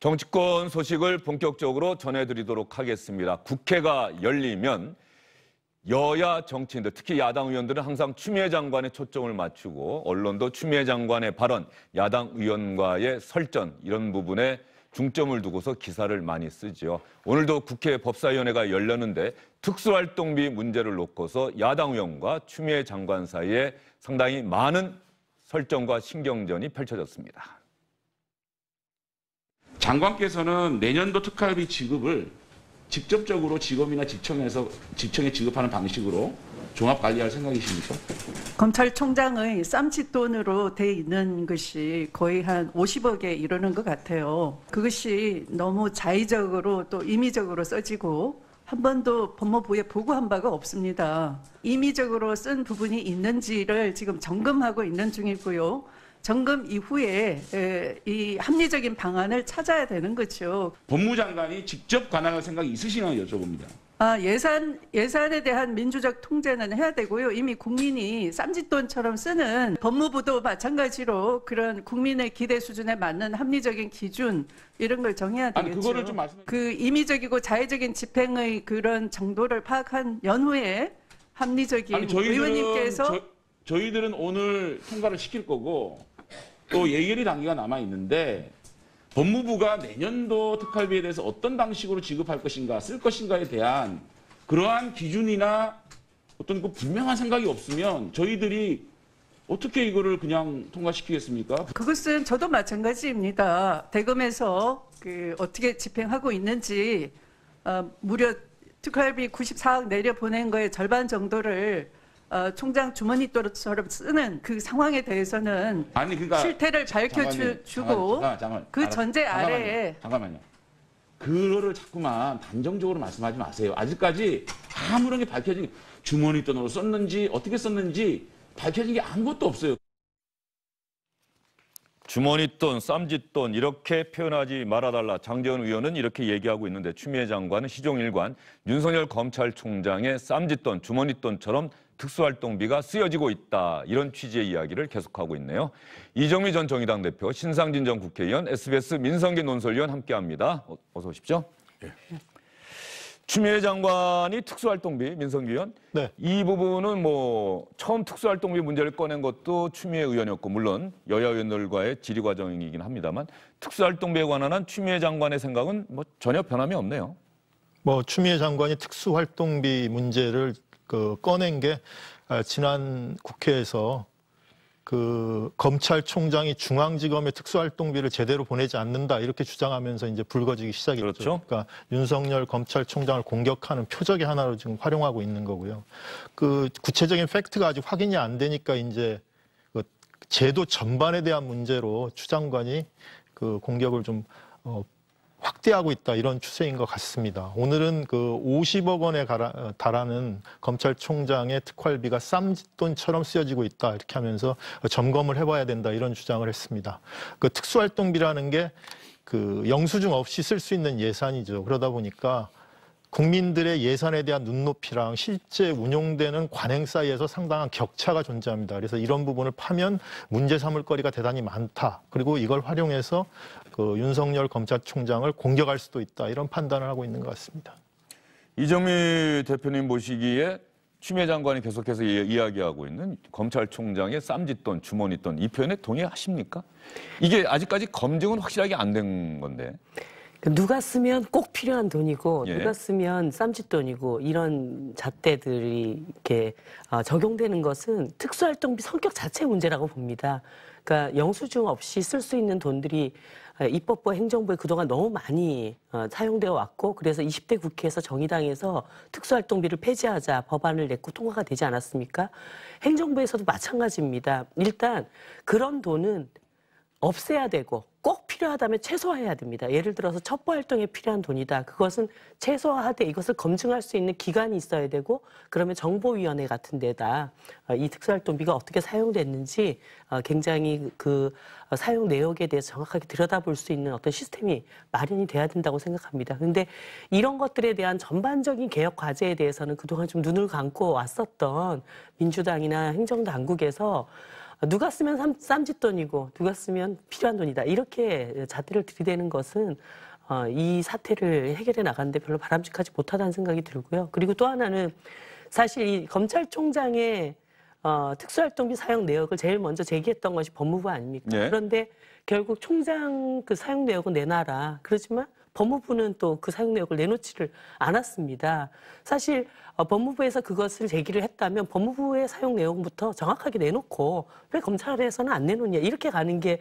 정치권 소식을 본격적으로 전해드리도록 하겠습니다. 국회가 열리면 여야 정치인들, 특히 야당 의원들은 항상 추미애 장관의 초점을 맞추고 언론도 추미애 장관의 발언, 야당 의원과의 설전 이런 부분에 중점을 두고서 기사를 많이 쓰지요. 오늘도 국회 법사위원회가 열렸는데 특수활동비 문제를 놓고서 야당 의원과 추미애 장관 사이에 상당히 많은 설정과 신경전이 펼쳐졌습니다. 장관께서는 내년도 특활비 지급을 직접적으로 지검이나 직청에서직청에 지급하는 방식으로 종합 관리할 생각이십니까? 검찰총장의 쌈짓돈으로 돼 있는 것이 거의 한 50억에 이르는 것 같아요. 그것이 너무 자의적으로 또 임의적으로 써지고 한 번도 법무부에 보고한 바가 없습니다. 임의적으로 쓴 부분이 있는지를 지금 점검하고 있는 중이고요. 점검 이후에 이 합리적인 방안을 찾아야 되는 거죠. 법무장관이 직접 관할할 생각이 있으시냐 여쭤봅니다. 아, 예산, 예산에 대한 민주적 통제는 해야 되고요. 이미 국민이 쌈짓돈처럼 쓰는 법무부도 마찬가지로 그런 국민의 기대 수준에 맞는 합리적인 기준, 이런 걸 정해야 되겠죠. 아니, 그거를 좀 말씀해 그 임의적이고 자의적인 집행의 그런 정도를 파악한 연후에 합리적인 아니, 저희들은, 의원님께서 저, 저희들은 오늘 통과를 시킬 거고 또 예결위 단계가 남아 있는데 법무부가 내년도 특활비에 대해서 어떤 방식으로 지급할 것인가, 쓸 것인가에 대한 그러한 기준이나 어떤 그 분명한 생각이 없으면 저희들이 어떻게 이거를 그냥 통과시키겠습니까? 그것은 저도 마찬가지입니다. 대검에서 그 어떻게 집행하고 있는지 어, 무려 특활비 94억 내려보낸 거의 절반 정도를 어, 총장 주머니 또처럼 쓰는 그 상황에 대해서는 아니 그러니까 실태를 밝혀주고 그 전제 아래에 잠깐만요, 잠깐만요. 그거를 자꾸만 단정적으로 말씀하지 마세요. 아직까지 아무런 게 밝혀진 주머니 돈으로 썼는지 어떻게 썼는지 밝혀진 게 아무것도 없어요. 주머니돈, 쌈짓돈 이렇게 표현하지 말아달라. 장재원 의원은 이렇게 얘기하고 있는데 추미애 장관은 시종일관 윤석열 검찰총장의 쌈짓돈, 주머니돈처럼 특수활동비가 쓰여지고 있다. 이런 취지의 이야기를 계속하고 있네요. 이정미 전 정의당 대표, 신상진 전 국회의원, SBS 민성기 논설위원 함께합니다. 어, 어서 오십시오. 예. 추미애 장관이 특수활동비 민성기 의원 네. 이 부분은 뭐 처음 특수활동비 문제를 꺼낸 것도 추미애 의원이었고 물론 여야 의원들과의 질의 과정이긴 합니다만 특수활동비에 관한 한 추미애 장관의 생각은 뭐 전혀 변함이 없네요. 뭐 추미애 장관이 특수활동비 문제를 그 꺼낸 게 아, 지난 국회에서 그 검찰총장이 중앙지검의 특수활동비를 제대로 보내지 않는다 이렇게 주장하면서 이제 불거지기 시작했죠. 그렇죠. 그러니까 윤석열 검찰총장을 공격하는 표적의 하나로 지금 활용하고 있는 거고요. 그 구체적인 팩트가 아직 확인이 안 되니까 이제 그 제도 전반에 대한 문제로 추장관이 그 공격을 좀 어, 확대하고 있다 이런 추세인 것 같습니다. 오늘은 그 50억 원에 달하는 검찰총장의 특활비가 쌈짓돈처럼 쓰여지고 있다 이렇게 하면서 점검을 해봐야 된다 이런 주장을 했습니다. 그 특수활동비라는 게 그 영수증 없이 쓸 수 있는 예산이죠. 그러다 보니까 국민들의 예산에 대한 눈높이랑 실제 운용되는 관행 사이에서 상당한 격차가 존재합니다. 그래서 이런 부분을 파면 문제 삼을 거리가 대단히 많다. 그리고 이걸 활용해서 그 윤석열 검찰총장을 공격할 수도 있다 이런 판단을 하고 있는 것 같습니다. 이정미 대표님 보시기에 추미 장관이 계속해서 이야기하고 있는 검찰총장의 쌈짓돈, 주머니돈 이 표현에 동의하십니까? 이게 아직까지 검증은 확실하게 안 된 건데. 그러니까 누가 쓰면 꼭 필요한 돈이고 예. 누가 쓰면 쌈짓돈이고 이런 잣대들이 이렇게 아, 적용되는 것은 특수활동비 성격 자체 문제라고 봅니다. 그러니까 영수증 없이 쓸 수 있는 돈들이 아, 입법부 행정부에 그동안 너무 많이 어, 사용되어 왔고 그래서 20대 국회에서 정의당에서 특수활동비를 폐지하자 법안을 냈고 통과가 되지 않았습니까? 행정부에서도 마찬가지입니다. 일단 그런 돈은 없애야 되고 꼭 필요하다면 최소화해야 됩니다. 예를 들어서 첩보 활동에 필요한 돈이다. 그것은 최소화하되 이것을 검증할 수 있는 기간이 있어야 되고 그러면 정보위원회 같은 데다 어, 이 특수활동비가 어떻게 사용됐는지 어, 굉장히 그 어, 사용 내역에 대해서 정확하게 들여다볼 수 있는 어떤 시스템이 마련이 돼야 된다고 생각합니다. 그런데 이런 것들에 대한 전반적인 개혁 과제에 대해서는 그동안 좀 눈을 감고 왔었던 민주당이나 행정당국에서 아, 누가 쓰면 삼, 쌈짓돈이고 누가 쓰면 필요한 돈이다. 이렇게 자대를 들이대는 것은 어, 이 사태를 해결해 나가는데 별로 바람직하지 못하다는 생각이 들고요. 그리고 또 하나는 사실 이 검찰총장의 어, 특수활동비 사용 내역을 제일 먼저 제기했던 것이 법무부 아닙니까? 네. 그런데 결국 총장 그 사용 내역은 내놔라. 그러지만 법무부는 또 그 사용 내역을 내놓지를 않았습니다. 사실 어, 법무부에서 그것을 제기를 했다면 법무부의 사용 내용부터 정확하게 내놓고 왜 검찰에서는 안 내놓냐 이렇게 가는 게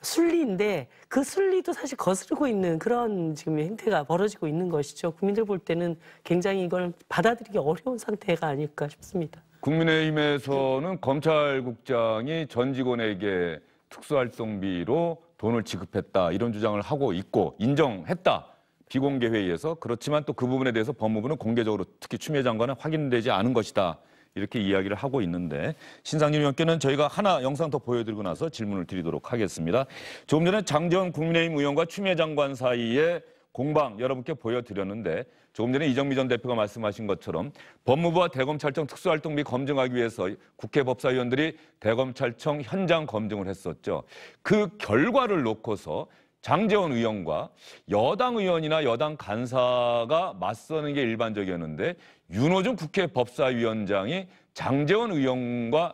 순리인데 그 순리도 사실 거스르고 있는 그런 지금 행태가 벌어지고 있는 것이죠. 국민들 볼 때는 굉장히 이걸 받아들이기 어려운 상태가 아닐까 싶습니다. 국민의힘에서는 검찰국장이 전 직원에게 특수활동비로 돈을 지급했다 이런 주장을 하고 있고 인정했다 비공개 회의에서 그렇지만 또 그 부분에 대해서 법무부는 공개적으로 특히 추미애 장관은 확인되지 않은 것이다 이렇게 이야기를 하고 있는데 신상진 의원께는 저희가 하나 영상 더 보여드리고 나서 질문을 드리도록 하겠습니다. 조금 전에 장재원 국민의힘 의원과 추미애 장관 사이에 공방 여러분께 보여드렸는데 조금 전에 이정미 전 대표가 말씀하신 것처럼 법무부와 대검찰청 특수활동비 검증하기 위해서 국회 법사위원들이 대검찰청 현장 검증을 했었죠. 그 결과를 놓고서 장재원 의원과 여당 의원이나 여당 간사가 맞서는 게 일반적이었는데 윤호중 국회 법사위원장이 장재원 의원과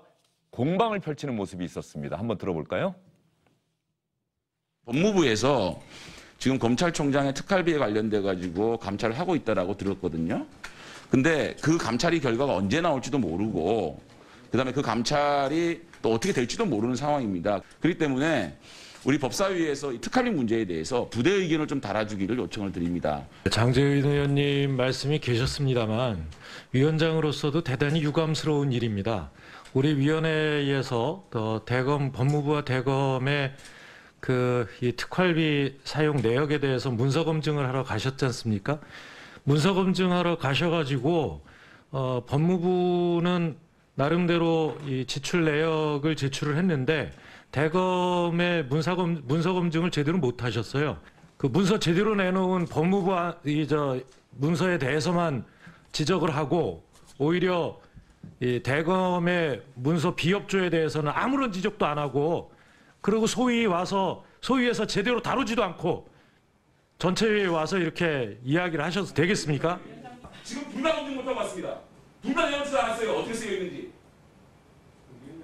공방을 펼치는 모습이 있었습니다. 한번 들어볼까요? 법무부에서 지금 검찰총장의 특활비에 관련돼 가지고 감찰을 하고 있다라고 들었거든요. 근데 그 감찰이 결과가 언제 나올지도 모르고 그다음에 그 감찰이 또 어떻게 될지도 모르는 상황입니다. 그렇기 때문에 우리 법사위에서 이 특활비 문제에 대해서 부대 의견을 좀 달아주기를 요청을 드립니다. 장재윤 의원님 말씀이 계셨습니다만 위원장으로서도 대단히 유감스러운 일입니다. 우리 위원회에서 어, 대검 법무부와 대검의 그이 특활비 사용 내역에 대해서 문서 검증을 하러 가셨지 않습니까? 문서 검증하러 가셔가지고 어, 법무부는 나름대로 이 지출 내역을 제출을 했는데 대검의 문사검 문서 검증을 제대로 못 하셨어요. 그 문서 제대로 내놓은 법무부 이저 문서에 대해서만 지적을 하고 오히려 이 대검의 문서 비협조에 대해서는 아무런 지적도 안 하고 그리고 소위 와서 소위에서 제대로 다루지도 않고 전체회에 와서 이렇게 이야기를 하셔도 되겠습니까? 지금 분당 검증 못하고 습니다 분당 연락도 안 했어요. 어떻게 쓰여 있는지.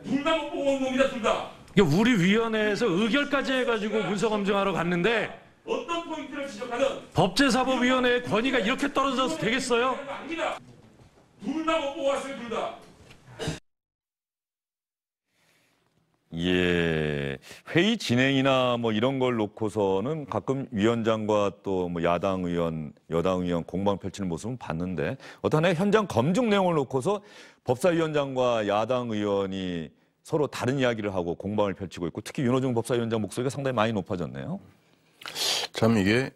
분당 못 보고 온 겁니다. 둘다. 우리 위원회에서 의결까지 해가지고 문서 검증하러 갔는데 어떤 포인트를 지적하든 법제사법위원회의 권위가 이렇게 떨어져서 되겠어요? 둘 다 못 보고 왔어요. 둘 다. 예. 회의 진행이나 뭐 이런 걸 놓고서는 가끔 위원장과 또 뭐 야당 의원, 여당 의원 공방 펼치는 모습은 봤는데 어떤 하 현장 검증 내용을 놓고서 법사위원장과 야당 의원이 서로 다른 이야기를 하고 공방을 펼치고 있고 특히 윤호중 법사위원장 목소리가 상당히 많이 높아졌네요. 참 이게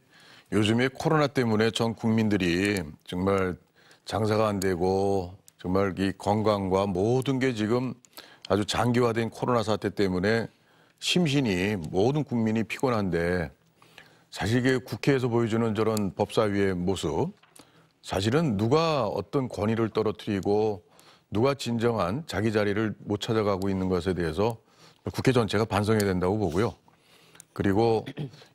요즘에 코로나 때문에 전 국민들이 정말 장사가 안 되고 정말 이 건강과 모든 게 지금 아주 장기화된 코로나 사태 때문에 심신이 모든 국민이 피곤한데 사실 이게 국회에서 보여주는 저런 법사위의 모습 사실은 누가 어떤 권위를 떨어뜨리고 누가 진정한 자기 자리를 못 찾아가고 있는 것에 대해서 국회 전체가 반성해야 된다고 보고요. 그리고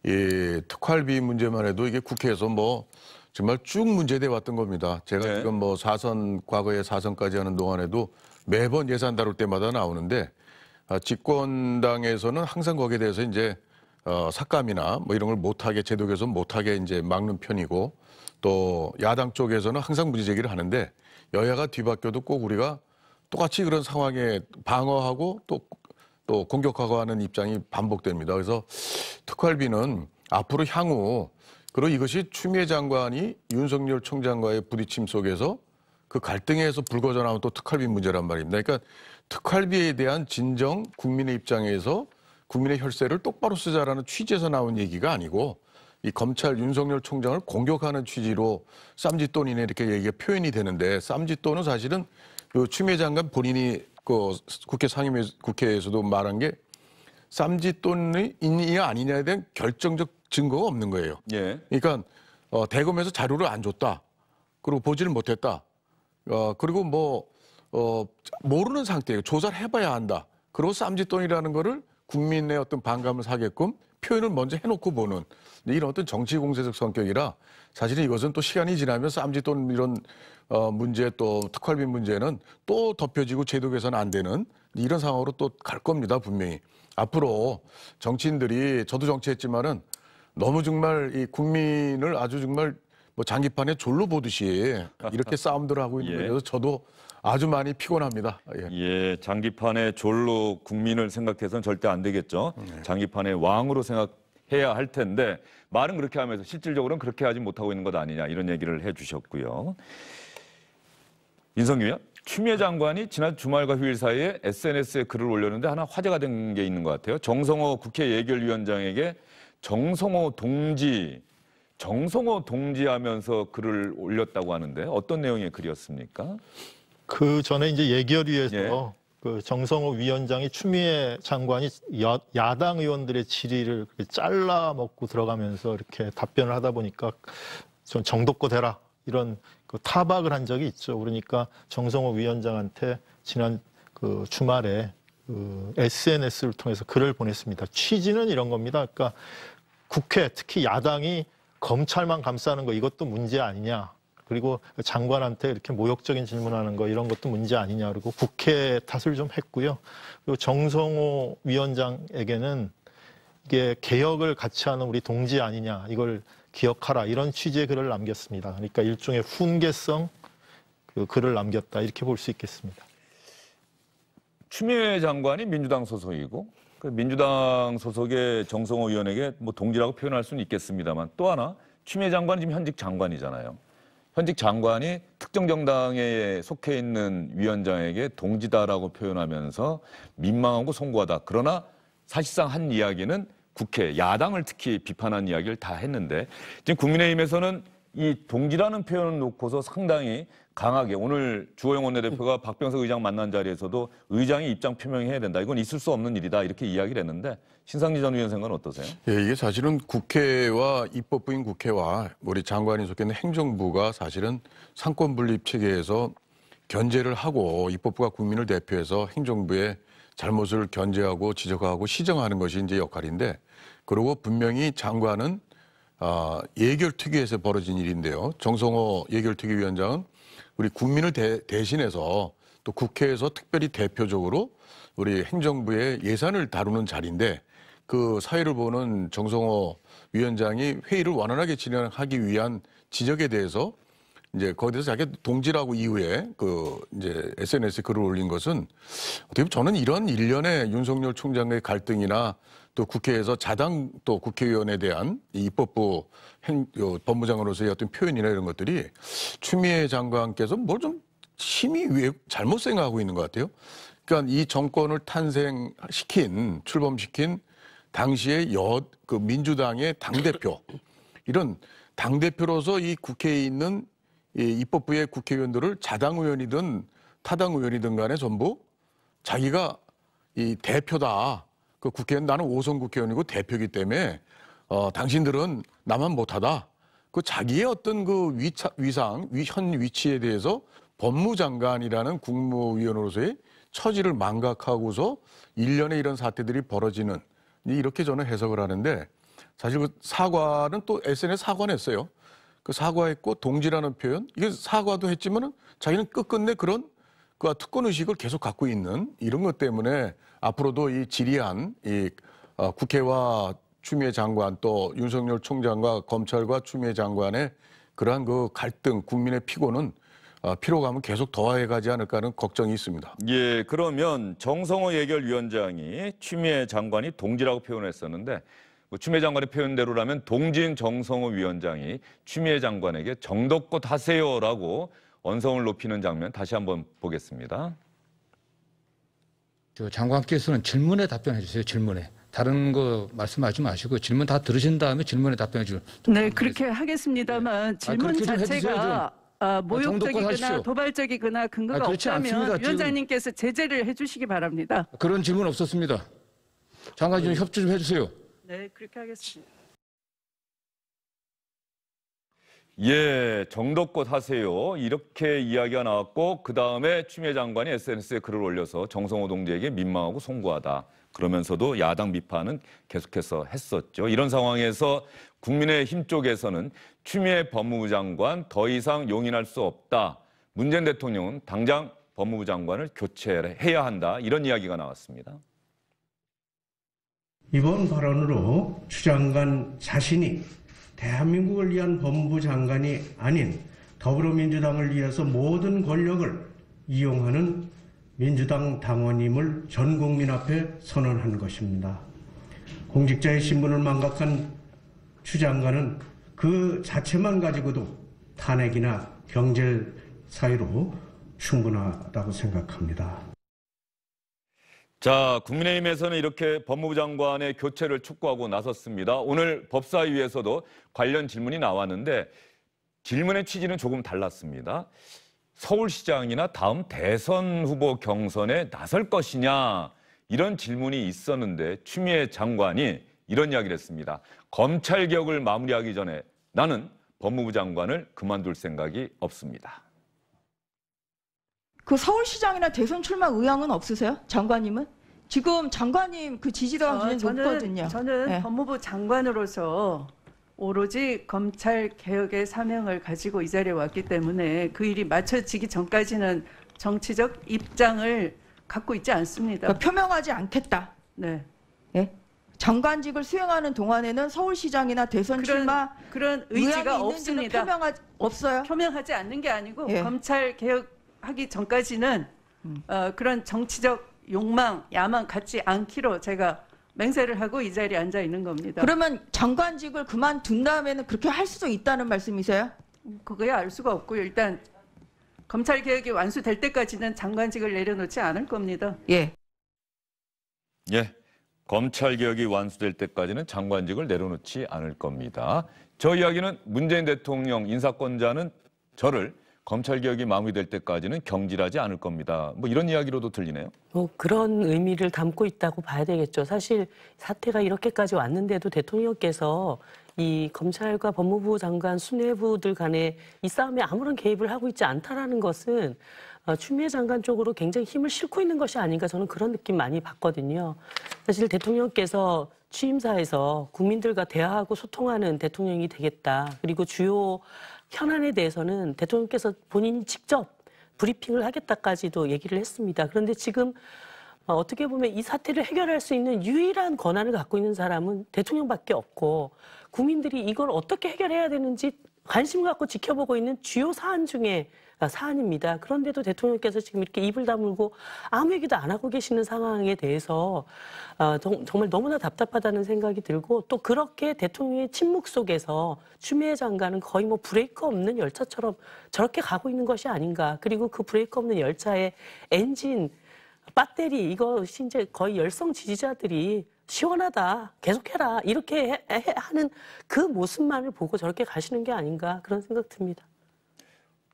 이 특활비 문제만 해도 이게 국회에서 뭐 정말 쭉 문제돼 왔던 겁니다. 제가 네. 지금 뭐 사선 과거에 사선까지 하는 동안에도 매번 예산 다룰 때마다 나오는데 아, 집권당에서는 항상 거기에 대해서 이제 어, 삭감이나 뭐 이런 걸 못하게 제도 개선 못하게 이제 막는 편이고 또 야당 쪽에서는 항상 문제 제기를 하는데 여야가 뒤바뀌어도 꼭 우리가 똑같이 그런 상황에 방어하고 또, 또 공격하고 하는 입장이 반복됩니다. 그래서 특활비는 앞으로 향후 그리고 이것이 추미애 장관이 윤석열 총장과의 부딪힘 속에서 그 갈등에서 불거져 나온 또 특활비 문제란 말입니다. 그러니까 특활비에 대한 진정 국민의 입장에서 국민의 혈세를 똑바로 쓰자라는 취지에서 나온 얘기가 아니고 이 검찰 윤석열 총장을 공격하는 취지로 쌈짓돈이네 이렇게 얘기가 표현이 되는데 쌈짓돈은 사실은 요 추미애 장관 본인이 그 국회 상임위 국회에서도 말한 게 쌈짓돈이 있냐 아니냐에 대한 결정적 증거가 없는 거예요. 예. 그러니까 어, 대검에서 자료를 안 줬다. 그리고 보지를 못했다. 어, 그리고 뭐 어, 모르는 상태예요. 조사를 해봐야 한다. 그리고 쌈짓돈이라는 거를 국민의 어떤 반감을 사게끔 표현을 먼저 해놓고 보는 이런 어떤 정치 공세적 성격이라 사실은 이것은 또 시간이 지나면 쌈짓돈 이런 어, 문제 또 특활비 문제는 또 덮여지고 제도 개선 안 되는 이런 상황으로 또 갈 겁니다 분명히 앞으로 정치인들이 저도 정치했지만은 너무 정말 이 국민을 아주 정말 뭐 장기판에 졸로 보듯이 이렇게 싸움들을 하고 있는 예. 거여서 저도 아주 많이 피곤합니다. 예. 예 장기판에 졸로 국민을 생각해서는 절대 안 되겠죠. 예. 장기판에 왕으로 생각해야 할 텐데 말은 그렇게 하면서 실질적으로는 그렇게 하지 못하고 있는 것 아니냐 이런 얘기를 해주셨고요. 인성규요. 추미애 장관이 지난 주말과 휴일 사이에 SNS에 글을 올렸는데 하나 화제가 된 게 있는 것 같아요. 정성호 국회 예결위원장에게 정성호 동지, 정성호 동지 하면서 글을 올렸다고 하는데 어떤 내용의 글이었습니까? 그 전에 이제 예결위에서 예. 그 정성호 위원장이 추미애 장관이 야, 야당 의원들의 질의를 잘라 먹고 들어가면서 이렇게 답변을 하다 보니까 좀 정도껏 해라 이런 그 타박을 한 적이 있죠. 그러니까 정성호 위원장한테 지난 그 주말에 그 SNS를 통해서 글을 보냈습니다. 취지는 이런 겁니다. 그러니까 국회 특히 야당이 검찰만 감싸는 거 이것도 문제 아니냐. 그리고 장관한테 이렇게 모욕적인 질문하는 거 이런 것도 문제 아니냐. 그리고 국회 탓을 좀 했고요. 그리고 정성호 위원장에게는 이게 개혁을 같이 하는 우리 동지 아니냐. 이걸 기억하라. 이런 취지의 글을 남겼습니다. 그러니까 일종의 훈계성 그 글을 남겼다. 이렇게 볼 수 있겠습니다. 추미애 장관이 민주당 소속이고 그 민주당 소속의 정성호 의원에게 뭐 동지라고 표현할 수는 있겠습니다만 또 하나 취미 장관이 지금 현직 장관이잖아요. 현직 장관이 특정 정당에 속해 있는 위원장에게 동지다라고 표현하면서 민망하고 송구하다. 그러나 사실상 한 이야기는 국회, 야당을 특히 비판한 이야기를 다 했는데 지금 국민의힘에서는 이 동지라는 표현을 놓고서 상당히 강하게 오늘 주호영 원내대표가 박병석 의장 만난 자리에서도 의장이 입장 표명해야 된다. 이건 있을 수 없는 일이다. 이렇게 이야기를 했는데 신상진전위원장은 어떠세요? 예, 이게 사실은 국회와 입법부인 국회와 우리 장관이 속해 있는 행정부가 사실은 상권 분립 체계에서 견제를 하고 입법부가 국민을 대표해서 행정부의 잘못을 견제하고 지적하고 시정하는 것이 이제 역할인데 그리고 분명히 장관은 아, 예결특위에서 벌어진 일인데요. 정성호 예결특위위원장은 우리 국민을 대, 신해서또 국회에서 특별히 대표적으로 우리 행정부의 예산을 다루는 자리인데 그 사회를 보는 정성호 위원장이 회의를 원활하게 진행하기 위한 지적에 대해서 이제 거기서 자기 동지라고 이후에 그 이제 SNS에 글을 올린 것은 어떻게 보면 저는 이런 일련의 윤석열 총장의 갈등이나 또 국회에서 자당 또 국회의원에 대한 이 입법부 행, 요, 법무장으로서의 어떤 표현이나 이런 것들이 추미애 장관께서 뭘 좀 심히 왜 잘못 생각하고 있는 것 같아요. 그러니까 이 정권을 탄생시킨 출범시킨 당시의 여 그 민주당의 당 대표 이런 당 대표로서 이 국회에 있는 이 입법부의 국회의원들을 자당 의원이든 타당 의원이든 간에 전부 자기가 이 대표다. 그 국회의원 나는 오선 국회의원이고 대표기 때문에 어, 당신들은 나만 못하다. 그 자기의 어떤 그 위차, 위상, 위, 현 위치에 대해서 법무장관이라는 국무위원으로서의 처지를 망각하고서 일련의 이런 사태들이 벌어지는 이렇게 저는 해석을 하는데 사실 그 사과는 또 SNS 사과냈어요. 그 사과했고 동지라는 표현 이게 사과도 했지만은 자기는 끝끝내 그런 그와 특권 의식을 계속 갖고 있는 이런 것 때문에 앞으로도 이 지리한 이 어, 국회와 추미애 장관 또 윤석열 총장과 검찰과 추미애 장관의 그러한 그 갈등 국민의 피고는 어, 피로감은 계속 더해가지 않을까 하는 걱정이 있습니다. 예, 그러면 정성호 예결위원장이 추미애 장관이 동지라고 표현했었는데 뭐 추미애 장관의 표현대로라면 동진 정성호 위원장이 추미애 장관에게 정덕꽃 하세요라고 언성을 높이는 장면 다시 한번 보겠습니다. 장관께서는 질문에 답변해 주세요. 질문에. 다른 거 말씀하지 마시고 질문 다 들으신 다음에 질문에 답변해 주세요. 네, 그렇게 하겠습니다만 네. 질문 아, 자체가 아, 모욕적이거나 도발적이거나 아, 근거가 아, 없다면 않습니다. 위원장님께서 제재를 해주시기 바랍니다. 그런 질문 없었습니다. 장관 좀 협조 좀 해주세요. 네, 그렇게 하겠습니다. 예, 정도껏 하세요. 이렇게 이야기가 나왔고 그 다음에 추미애 장관이 SNS에 글을 올려서 정성호 동지에게 민망하고 송구하다. 그러면서도 야당 비판은 계속해서 했었죠. 이런 상황에서 국민의힘 쪽에서는 추미애 법무부 장관 더 이상 용인할 수 없다. 문재인 대통령은 당장 법무부 장관을 교체해야 한다. 이런 이야기가 나왔습니다. 이번 발언으로 추 장관 자신이 대한민국을 위한 법무부 장관이 아닌 더불어민주당을 위해서 모든 권력을 이용하는 민주당 당원임을 전 국민 앞에 선언한 것입니다. 공직자의 신분을 망각한 추 장관은 그 자체만 가지고도 탄핵이나 경제 사이로 충분하다고 생각합니다. 자, 국민의힘에서는 이렇게 법무부 장관의 교체를 촉구하고 나섰습니다. 오늘 법사위에서도 관련 질문이 나왔는데 질문의 취지는 조금 달랐습니다. 서울시장이나 다음 대선 후보 경선에 나설 것이냐 이런 질문이 있었는데 추미애 장관이 이런 이야기를 했습니다. 검찰 개혁을 마무리하기 전에 나는 법무부 장관을 그만둘 생각이 없습니다. 그 서울시장이나 대선 출마 의향은 없으세요? 장관님은? 지금 장관님 그 지지도가 어, 굉장히 저는, 높거든요. 저는 네. 법무부 장관으로서 오로지 검찰 개혁의 사명을 가지고 이 자리에 왔기 때문에 그 일이 맞춰지기 전까지는 정치적 입장을 갖고 있지 않습니다. 그러니까 표명하지 않겠다. 네. 예? 장관직을 수행하는 동안에는 서울시장이나 대선 그런, 출마 그런 의지가 없습니다. 표명하지, 없어요. 표명하지 않는 게 아니고 예. 검찰 개혁 하기 전까지는 음. 어, 그런 정치적 욕망, 야망 갖지 않기로 제가 맹세를 하고 이 자리에 앉아 있는 겁니다. 그러면 장관직을 그만둔 다음에는 그렇게 할 수도 있다는 말씀이세요? 음, 그거야 알 수가 없고요. 일단 검찰 개혁이 완수될 때까지는 장관직을 내려놓지 않을 겁니다. 예. 예. 검찰 개혁이 완수될 때까지는 장관직을 내려놓지 않을 겁니다. 저 이야기는 문재인 대통령 인사권자는 저를 검찰 개혁이 마무리될 때까지는 경질하지 않을 겁니다. 뭐 이런 이야기로도 들리네요. 뭐 그런 의미를 담고 있다고 봐야 되겠죠. 사실 사태가 이렇게까지 왔는데도 대통령께서 이 검찰과 법무부 장관 수뇌부들 간에이 싸움에 아무런 개입을 하고 있지 않다라는 것은 어, 추미애 장관 쪽으로 굉장히 힘을 싣고 있는 것이 아닌가 저는 그런 느낌 많이 받거든요. 사실 대통령께서 취임사에서 국민들과 대화하고 소통하는 대통령이 되겠다. 그리고 주요 현안에 대해서는 대통령께서 본인이 직접 브리핑을 하겠다까지도 얘기를 했습니다. 그런데 지금 어, 어떻게 보면 이 사태를 해결할 수 있는 유일한 권한을 갖고 있는 사람은 대통령밖에 없고 국민들이 이걸 어떻게 해결해야 되는지 관심 갖고 지켜보고 있는 주요 사안 중에 아, 사안입니다. 그런데도 대통령께서 지금 이렇게 입을 다물고 아무 얘기도 안 하고 계시는 상황에 대해서 아, 정말 너무나 답답하다는 생각이 들고 또 그렇게 대통령의 침묵 속에서 추미애 장관은 거의 뭐 브레이크 없는 열차처럼 저렇게 가고 있는 것이 아닌가. 그리고 그 브레이크 없는 열차의 엔진, 배터리 이것이 이제 거의 열성 지지자들이 시원하다, 계속해라 이렇게 해, 해, 하는 그 모습만을 보고 저렇게 가시는 게 아닌가 그런 생각 듭니다.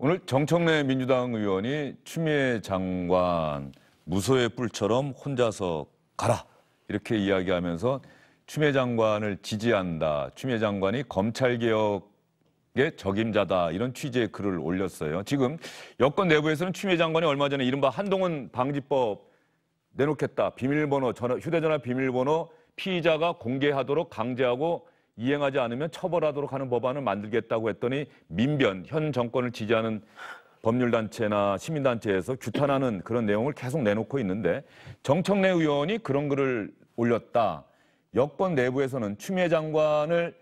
오늘 정청래 민주당 의원이 추미애 장관 무소의 뿔처럼 혼자서 가라 이렇게 이야기하면서 추미애 장관을 지지한다. 추미애 장관이 검찰개혁의 적임자다. 이런 취지의 글을 올렸어요. 지금 여권 내부에서는 추미애 장관이 얼마 전에 이른바 한동훈 방지법 내놓겠다. 비밀번호, 전화, 휴대전화 비밀번호 피의자가 공개하도록 강제하고 이행하지 않으면 처벌하도록 하는 법안을 만들겠다고 했더니 민변 현 정권을 지지하는 법률단체나 시민단체에서 규탄하는 그런 내용을 계속 내놓고 있는데 정청래 의원이 그런 글을 올렸다. 여권 내부에서는 추미애 장관을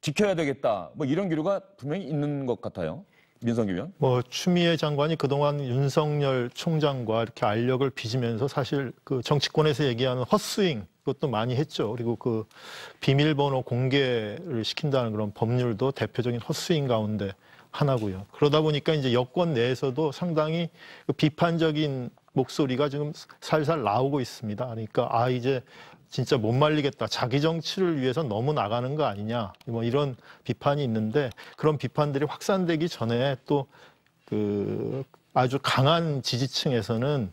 지켜야 되겠다. 뭐 이런 기류가 분명히 있는 것 같아요. 민성기 의원. 뭐 추미애 장관이 그동안 윤석열 총장과 이렇게 알력을 빚으면서 사실 그 정치권에서 얘기하는 헛스윙 것도 많이 했죠. 그리고 그 비밀번호 공개를 시킨다는 그런 법률도 대표적인 헛수인 가운데 하나고요. 그러다 보니까 이제 여권 내에서도 상당히 그 비판적인 목소리가 지금 살살 나오고 있습니다. 그러니까 아 이제 진짜 못 말리겠다. 자기 정치를 위해서 너무 나가는 거 아니냐. 뭐 이런 비판이 있는데 그런 비판들이 확산되기 전에 또 그 아주 강한 지지층에서는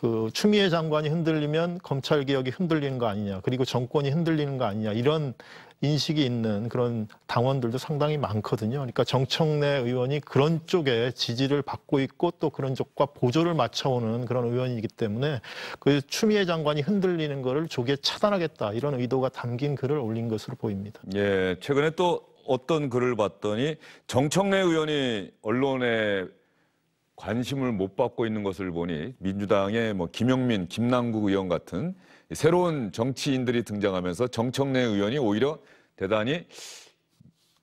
그 추미애 장관이 흔들리면 검찰 개혁이 흔들리는 거 아니냐, 그리고 정권이 흔들리는 거 아니냐 이런 인식이 있는 그런 당원들도 상당히 많거든요. 그러니까 정청래 의원이 그런 쪽에 지지를 받고 있고 또 그런 쪽과 보조를 맞춰오는 그런 의원이기 때문에 그 추미애 장관이 흔들리는 거를 조기에 차단하겠다 이런 의도가 담긴 글을 올린 것으로 보입니다. 예, 최근에 또 어떤 글을 봤더니 정청래 의원이 언론에 관심을 못 받고 있는 것을 보니 민주당의 뭐 김영민, 김남국 의원 같은 새로운 정치인들이 등장하면서 정청래 의원이 오히려 대단히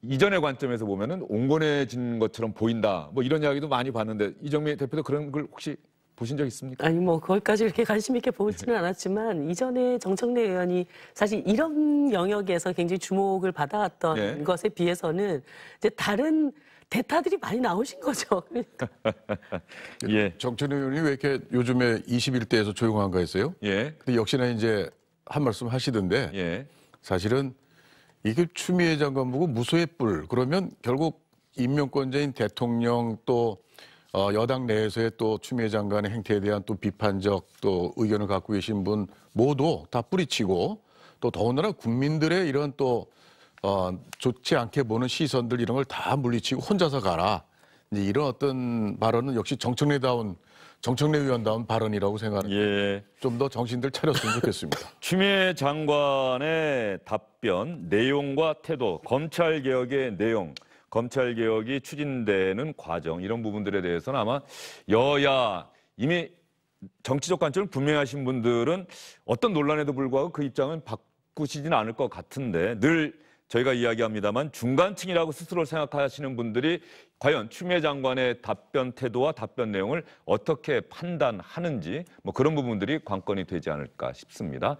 이전의 관점에서 보면은 온건해진 것처럼 보인다. 뭐 이런 이야기도 많이 봤는데 이정미 대표도 그런 걸 혹시 보신 적 있습니까? 아니 뭐 그걸까지 이렇게 관심 있게 보지는 네. 않았지만 이전에 정청래 의원이 사실 이런 영역에서 굉장히 주목을 받아왔던 예. 것에 비해서는 이제 다른 대타들이 많이 나오신 거죠. 그러니까. 예. 정천 의원이 왜 이렇게 요즘에 21대에서 조용한가 했어요? 예. 근데 역시나 이제 한 말씀 하시던데 예. 사실은 이게 추미애 장관 보고 무소의 뿔 그러면 결국 임명권자인 대통령 또 어, 여당 내에서의 또 추미애 장관의 행태에 대한 또 비판적 또 의견을 갖고 계신 분 모두 다 뿌리치고 또 더군다나 국민들의 이런 또 어, 좋지 않게 보는 시선들 이런 걸 다 물리치고 혼자서 가라. 이제 이런 어떤 발언은 역시 정청래다운 정청래 위원다운 발언이라고 생각합니다 예. 좀 더 정신들 차렸으면 좋겠습니다. 추미애 장관의 답변 내용과 태도, 검찰 개혁의 내용, 검찰 개혁이 추진되는 과정 이런 부분들에 대해서는 아마 여야 이미 정치적 관점을 분명하신 분들은 어떤 논란에도 불구하고 그 입장은 바꾸시진 않을 것 같은데 늘 저희가 이야기합니다만 중간층이라고 스스로 생각하시는 분들이 과연 추미애 장관의 답변 태도와 답변 내용을 어떻게 판단하는지 뭐 그런 부분들이 관건이 되지 않을까 싶습니다.